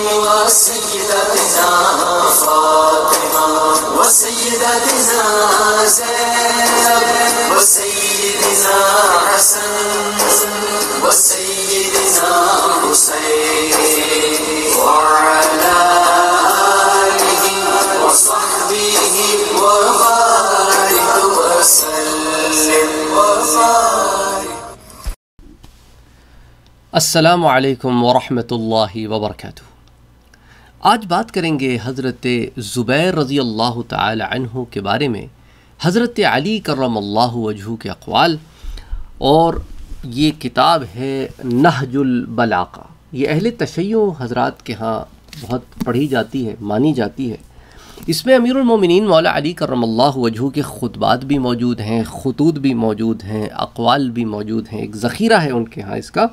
وسيدتنا فاطمة وسيدتنا زينب وسيدنا حسن وسيدنا حسين وعلى آله وصحبه وبارك وسلم السلام عليكم ورحمة الله وبركاته आज बात करेंगे हज़रत ज़ुबैर रज़ी अल्लाह तहु के बारे में हज़रत अली करम अल्लाह वजह के अक़वाल और ये किताब है नहजुलबलाका ये अहल तशैयों हजरात के यहाँ बहुत पढ़ी जाती है मानी जाती है इसमें अमीरमिन मौला अली करमल्ला वजह के ख़ुतबात भी मौजूद हैं ख़तूत भी मौजूद हैं अकवाल भी मौजूद हैं एक ज़ख़ीरा है उनके यहाँ इसका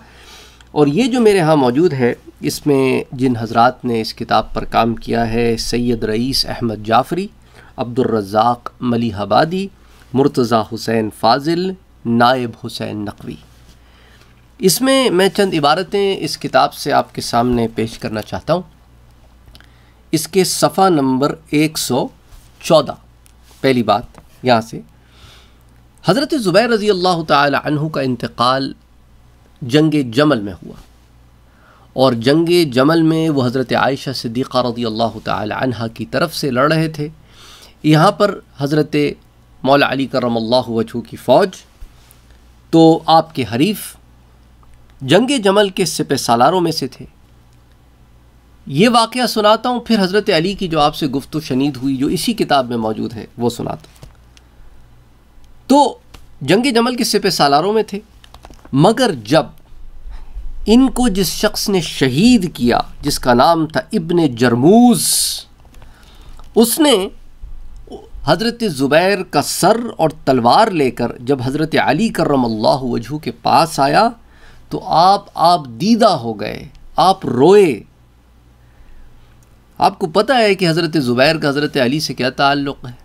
और ये जो मेरे यहाँ मौजूद है इसमें जिन हजरात ने इस किताब पर काम किया है सैयद रईस अहमद जाफरी अब्दुलरजाक हबादी मुर्तज़ा हुसैन फाजिल नायब हुसैन नकवी इसमें मैं चंद इबारतें इस किताब से आपके सामने पेश करना चाहता हूँ इसके सफ़ा नंबर 114 पहली बात यहाँ से हज़रत ज़ुबैर रज़ी अल्लाह तहों का इंतकाल जंग जमल में हुआ और जंग जमल में वह हज़रत आयशा सिद्दीक़ रदी अल्लाह तह की तरफ से लड़ रहे थे यहाँ पर हज़रत मौला अली करम वजह की फ़ौज तो आपके हरीफ जंग जमल के सिपह सालारों में से थे ये वाक़ सुनाता हूँ फिर हज़रत अली की जो आपसे गुफ्तु शनीद हुई जो इसी किताब में मौजूद है वो सुनाता हूँ तो जंग जमल के सिपह सालारों में थे मगर जब इनको जिस शख्स ने शहीद किया जिसका नाम था इबन जरमूज उसने हज़रत ज़ुबैर का सर और तलवार लेकर जब हज़रत अली करम अल्लाह वजू के पास आया तो आप आप दीदा हो गए आप रोए आपको पता है कि हज़रत ज़ुबैर का हज़रत अली से क्या ताल्लुक़ है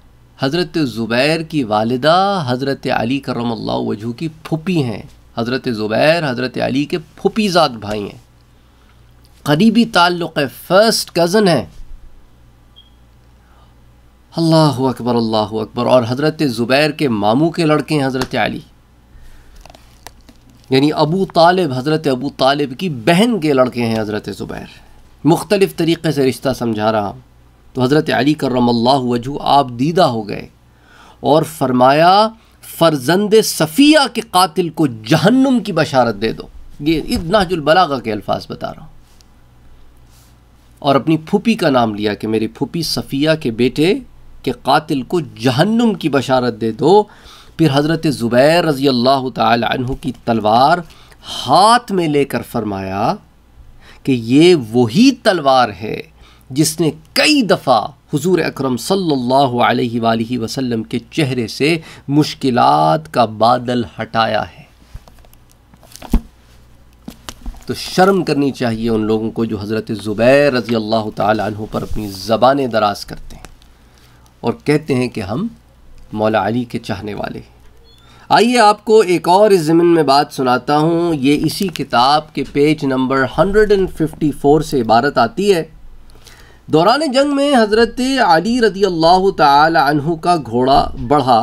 हज़रत ज़ुबैर की वालदा हज़रत अली करम अल्लाह वजू की फुपी हैं हज़रत ज़ुबैर हज़रत अली के फुपीजात भाई हैं करीबी ताल्लुक़ है फ़र्स्ट कज़न है अल्लाह अकबर अल्लाह अकबर और हज़रत ज़ुबैर के मामू के लड़के हैं हज़रत अली यानी अबू तालिब हज़रत अबू तालिब की बहन के लड़के हैं हज़रत ज़ुबैर मुख्तलिफ़ तरीक़े से रिश्ता समझा रहा हूँ तो हज़रत अली करम वजू आप दीदा हो गए और फरमाया फर्जंद सफ़िया के कातिल को जहन्नुम की बशारत दे दो ये जुलबलागा के अल्फाज बता रहा हूँ और अपनी फूपी का नाम लिया कि मेरी फूपी सफ़िया के बेटे के कातिल को जहन्नुम की बशारत दे दो फिर हज़रत ज़ुबैर रज़ी अल्लाह तु की तलवार हाथ में लेकर फरमाया कि ये वही तलवार है जिसने कई दफ़ा हुजूर अकरम सल्लल्लाहु अलैहि वसल्लम के चेहरे से मुश्किलात का बादल हटाया है तो शर्म करनी चाहिए उन लोगों को जो हज़रत ज़ुबैर रज़ी अल्लाह तहों पर अपनी ज़बान दराज करते हैं और कहते हैं कि हम मौला अली के चाहने वाले हैं आइए आपको एक और इस ज़मीन में बात सुनाता हूँ ये इसी किताब के पेज नंबर 154 से इबारत आती है दौरान जंग में हज़रत अली रदी अल्लाह तहु का घोड़ा बढ़ा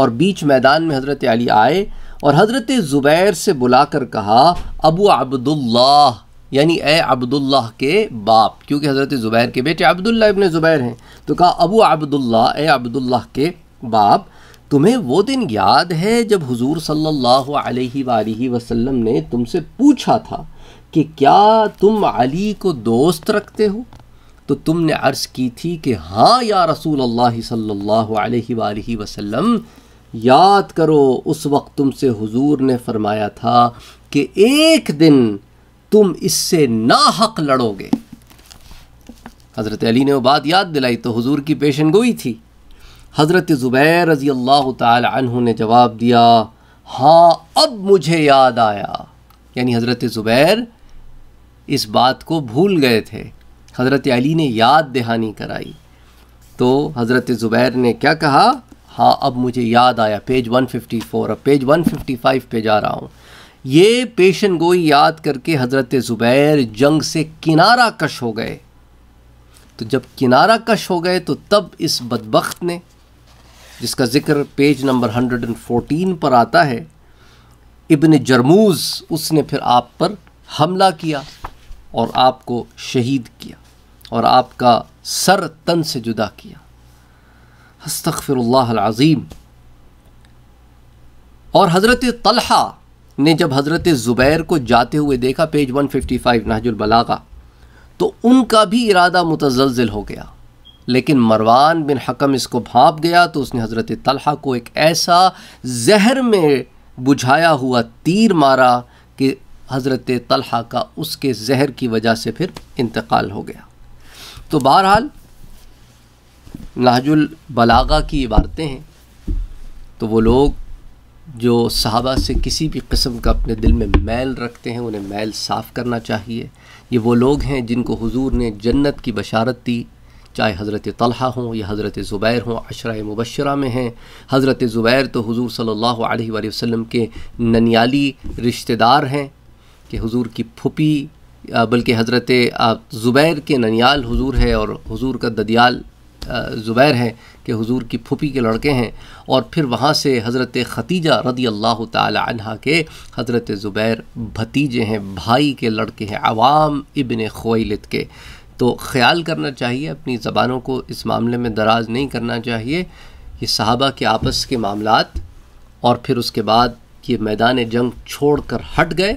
और बीच मैदान में हज़रत अली आए और हज़रत ज़ुबैर से बुलाकर कहा अबू अब्दुल्लाह यानी ए अब्दुल्लाह के बाप क्योंकि हज़रत ज़ुबैर के बेटे अब्दुल्ला इब्ने ज़ुबैर हैं तो कहा अबू अब्दुल्ला ए अब्दुल्लाह के बाप तुम्हें वो दिन याद है जब हुजूर सल्लल्लाहु अलैहि सल्ला वसल्लम ने तुमसे पूछा था कि क्या तुम अली को दोस्त रखते हो तो तुमने अर्ज़ की थी कि हाँ या रसूल अल्लाह सल्लल्लाहु अलैहि वसल्लम याद करो उस वक्त तुमसे हुजूर ने फरमाया था कि एक दिन तुम इससे ना हक लड़ोगे हज़रत अली ने वो बात याद दिलाई तो हुजूर की पेशन गोई थी हज़रत ज़ुबैर रज़ी अल्लाह तु ने जवाब दिया हाँ अब मुझे याद आया यानी हज़रत ज़ुबैर इस बात को भूल गए थे हज़रत अली ने याद दहानी कराई तो हज़रत ज़ुबैर ने क्या कहा हाँ अब मुझे याद आया पेज 154 अब पेज 155 पे जा रहा हूँ ये पेशन गोई याद करके हज़रत ज़ुबैर जंग से किनारा कश हो गए तो जब किनारा कश हो गए तो तब इस बदबख्त ने जिसका ज़िक्र पेज नंबर 114 पर आता है इब्न जरमूज़ उसने फिर आप पर हमला किया और आपको शहीद किया और आपका सर तन से जुदा किया हस्तफ़िरज़ीम और हज़रत तलहा ने जब हज़रत ज़ुबैर को जाते हुए देखा पेज 155 फ़ाइव बलागा तो उनका भी इरादा मुतजलजिल हो गया लेकिन मरवान बिन हकम इसको भाप गया तो उसने हज़रत तलहा को एक ऐसा जहर में बुझाया हुआ तीर मारा कि हज़रत तलहा का उसके जहर की वजह से फिर इंतकाल हो गया तो बहरहाल नाजुल बलागा की इबारतें हैं तो वो लोग जो सहाबा से किसी भी क़स्म का अपने दिल में मैल रखते हैं उन्हें मैल साफ़ करना चाहिए ये वो लोग हैं जिनको हुजूर ने जन्नत की बशारत दी चाहे हज़रत तलहा हों या हज़रत ज़ुबैर हों अशरा मुबशरा में हैं हज़रत ज़ुबैर तो हुजूर सल्लल्लाहु अलैहि वसल्लम के ननियाली रिश्तेदार हैं कि हुजूर की फुपी बल्कि हज़रत ज़ुबैर के ननियाल हुजूर है और हुजूर का ददियाल ज़ुबैर हैं कि हुजूर की फूफी के लड़के हैं और फिर वहाँ से हज़रत ख़तीजा रदी अल्लाह तहा के हज़रत ज़ुबैर भतीजे हैं भाई के लड़के हैं आवाम इबन खोलत के तो ख्याल करना चाहिए अपनी ज़बानों को इस मामले में दराज नहीं करना चाहिए ये सहाबा के आपस के मामला और फिर उसके बाद ये मैदान जंग छोड़ कर हट गए